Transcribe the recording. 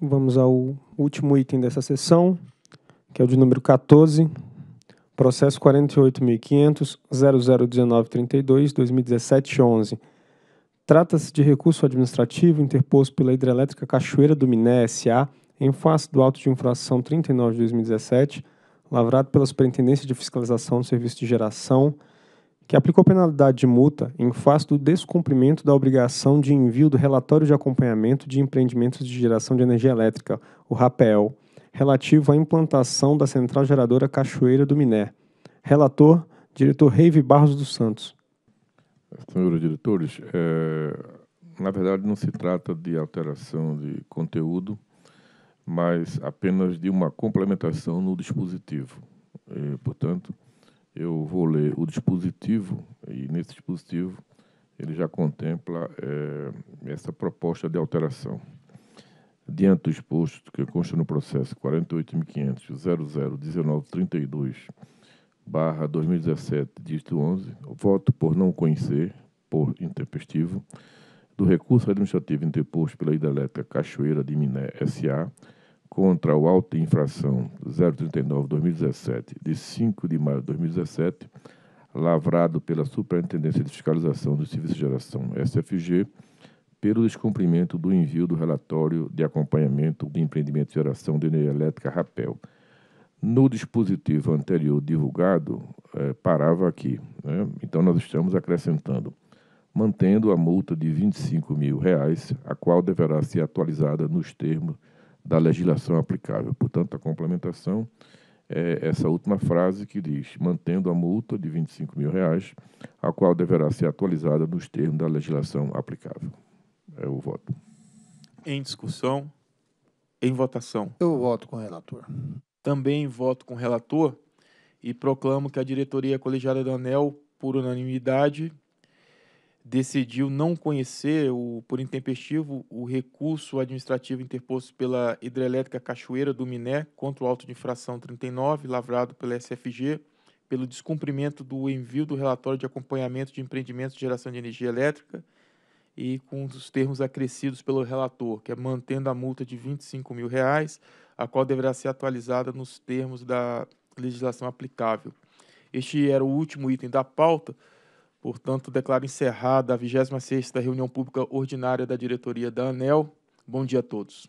Vamos ao último item dessa sessão, que é o de número 14, processo 48.500.001932201711. Trata-se de recurso administrativo interposto pela Hidrelétrica Cachoeira do Miné S.A. em face do auto de infração 39 de 2017, lavrado pela Superintendência de Fiscalização do Serviço de Geração que aplicou penalidade de multa em face do descumprimento da obrigação de envio do relatório de acompanhamento de empreendimentos de geração de energia elétrica, o RAPEL, relativo à implantação da central geradora Cachoeira do Miné. Relator, diretor Reive Barros dos Santos. Senhores diretores, é, na verdade não se trata de alteração de conteúdo, mas apenas de uma complementação no dispositivo. E, portanto, eu vou ler o dispositivo, e nesse dispositivo ele já contempla é, essa proposta de alteração. Diante do exposto que consta no processo 48.500.001932, barra 2017, dígito 11, voto por não conhecer, por intempestivo, do recurso administrativo interposto pela Hidrelétrica Cachoeira de Miné S.A., contra o auto infração 039-2017, de 5 de maio de 2017, lavrado pela Superintendência de Fiscalização do Serviço de Geração SFG, pelo descumprimento do envio do relatório de acompanhamento do empreendimento de geração de energia elétrica RAPEL. No dispositivo anterior divulgado, é, parava aqui. Né? Então, nós estamos acrescentando, mantendo a multa de R$ 25 mil, reais, a qual deverá ser atualizada nos termos da legislação aplicável. Portanto, a complementação é essa última frase que diz: mantendo a multa de R$ 25 mil, reais, a qual deverá ser atualizada nos termos da legislação aplicável. É o voto. Em discussão? Em votação? Eu voto com o relator. Também voto com o relator e proclamo que a diretoria colegiada da ANEL, por unanimidade, decidiu não conhecer, o, por intempestivo, o recurso administrativo interposto pela Hidrelétrica Cachoeira do Miné contra o auto de infração 39, lavrado pela SFG, pelo descumprimento do envio do relatório de acompanhamento de empreendimentos de geração de energia elétrica e com os termos acrescidos pelo relator, que é mantendo a multa de R$ 25 mil, reais, a qual deverá ser atualizada nos termos da legislação aplicável. Este era o último item da pauta, Portanto, declaro encerrada a 26ª reunião pública ordinária da diretoria da ANEL. Bom dia a todos.